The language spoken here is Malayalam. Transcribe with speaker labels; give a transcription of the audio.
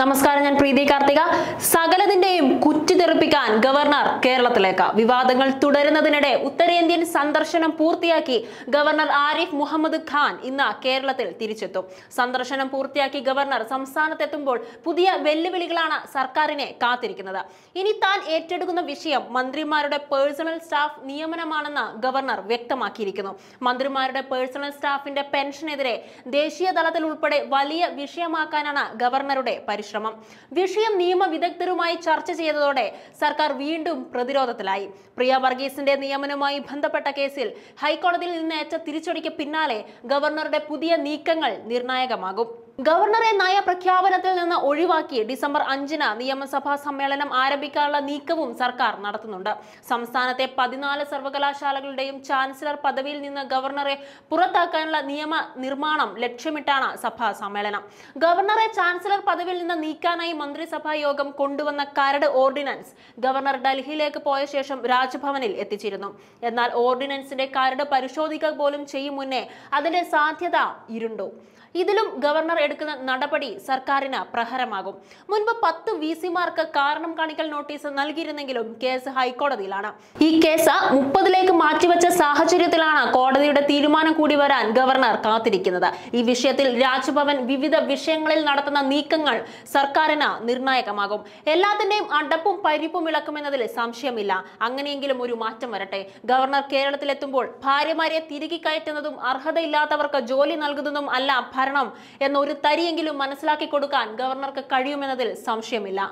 Speaker 1: നമസ്കാരം ഞാൻ പ്രീതി കാർത്തിക സകലതിന്റെയും കുറ്റി ഗവർണർ കേരളത്തിലേക്ക് വിവാദങ്ങൾ തുടരുന്നതിനിടെ ഉത്തരേന്ത്യൻ സന്ദർശനം പൂർത്തിയാക്കി ഗവർണർ ആരിഫ് മുഹമ്മദ് ഖാൻ ഇന്ന് കേരളത്തിൽ തിരിച്ചെത്തും സന്ദർശനം പൂർത്തിയാക്കി ഗവർണർ സംസ്ഥാനത്തെത്തുമ്പോൾ പുതിയ വെല്ലുവിളികളാണ് സർക്കാരിനെ കാത്തിരിക്കുന്നത് ഇനി താൻ ഏറ്റെടുക്കുന്ന വിഷയം മന്ത്രിമാരുടെ പേഴ്സണൽ സ്റ്റാഫ് നിയമനമാണെന്ന് ഗവർണർ വ്യക്തമാക്കിയിരിക്കുന്നു മന്ത്രിമാരുടെ പേഴ്സണൽ സ്റ്റാഫിന്റെ പെൻഷനെതിരെ ദേശീയ തലത്തിൽ ഉൾപ്പെടെ വലിയ വിഷയമാക്കാനാണ് ഗവർണറുടെ പരിശോധന പരിശ്രമം വിഷയം നിയമവിദഗ്ധരുമായി ചർച്ച ചെയ്തതോടെ സർക്കാർ വീണ്ടും പ്രതിരോധത്തിലായി പ്രിയ വർഗീസിന്റെ നിയമനവുമായി ബന്ധപ്പെട്ട കേസിൽ ഹൈക്കോടതിയിൽ നിന്ന് ഏറ്റ തിരിച്ചടിക്ക് പിന്നാലെ ഗവർണറുടെ പുതിയ നീക്കങ്ങൾ നിർണായകമാകും ഗവർണറെ നയപ്രഖ്യാപനത്തിൽ നിന്ന് ഒഴിവാക്കി ഡിസംബർ അഞ്ചിന് നിയമസഭാ സമ്മേളനം ആരംഭിക്കാനുള്ള നീക്കവും സർക്കാർ നടത്തുന്നുണ്ട് സംസ്ഥാനത്തെ പതിനാല് സർവകലാശാലകളുടെയും ചാൻസലർ പദവിയിൽ നിന്ന് ഗവർണറെ പുറത്താക്കാനുള്ള നിയമ നിർമ്മാണം ലക്ഷ്യമിട്ടാണ് സഭാ സമ്മേളനം ഗവർണറെ ചാൻസലർ പദവിയിൽ നിന്ന് നീക്കാനായി മന്ത്രിസഭാ യോഗം കൊണ്ടുവന്ന കരട് ഓർഡിനൻസ് ഗവർണർ ഡൽഹിയിലേക്ക് പോയ ശേഷം രാജ്ഭവനിൽ എത്തിച്ചിരുന്നു എന്നാൽ ഓർഡിനൻസിന്റെ കരട് പരിശോധിക്കുക പോലും ചെയ്യും മുന്നേ അതിന്റെ സാധ്യത ഇരുണ്ടു ഇതിലും ഗവർണർ എടുക്കുന്ന നടപടി സർക്കാരിന് പ്രഹരമാകും മുൻപ് പത്ത് വി സിമാർക്ക് കാരണം കാണിക്കൽ നോട്ടീസ് നൽകിയിരുന്നെങ്കിലും കേസ് ഹൈക്കോടതിയിലാണ് ഈ കേസ് മുപ്പതിലേക്ക് മാറ്റിവെച്ച സാഹചര്യത്തിലാണ് തീരുമാനം കൂടി വരാൻ ഗവർണർ കാത്തിരിക്കുന്നത് ഈ വിഷയത്തിൽ രാജ്ഭവൻ വിവിധ വിഷയങ്ങളിൽ നടത്തുന്ന നീക്കങ്ങൾ സർക്കാരിന് നിർണായകമാകും എല്ലാത്തിന്റെയും അടപ്പും പരിപ്പും ഇളക്കുമെന്നതിൽ സംശയമില്ല അങ്ങനെയെങ്കിലും ഒരു മാറ്റം വരട്ടെ ഗവർണർ കേരളത്തിലെത്തുമ്പോൾ ഭാര്യമാരെ തിരികെ കയറ്റുന്നതും അർഹതയില്ലാത്തവർക്ക് ജോലി നൽകുന്നതും അല്ല ഭരണം എന്നൊരു തരിയെങ്കിലും മനസ്സിലാക്കി കൊടുക്കാൻ ഗവർണർക്ക് കഴിയുമെന്നതിൽ സംശയമില്ല